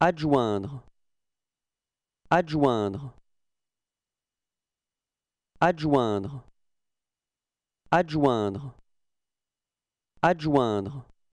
Adjoindre. Adjoindre. Adjoindre. Adjoindre. Adjoindre.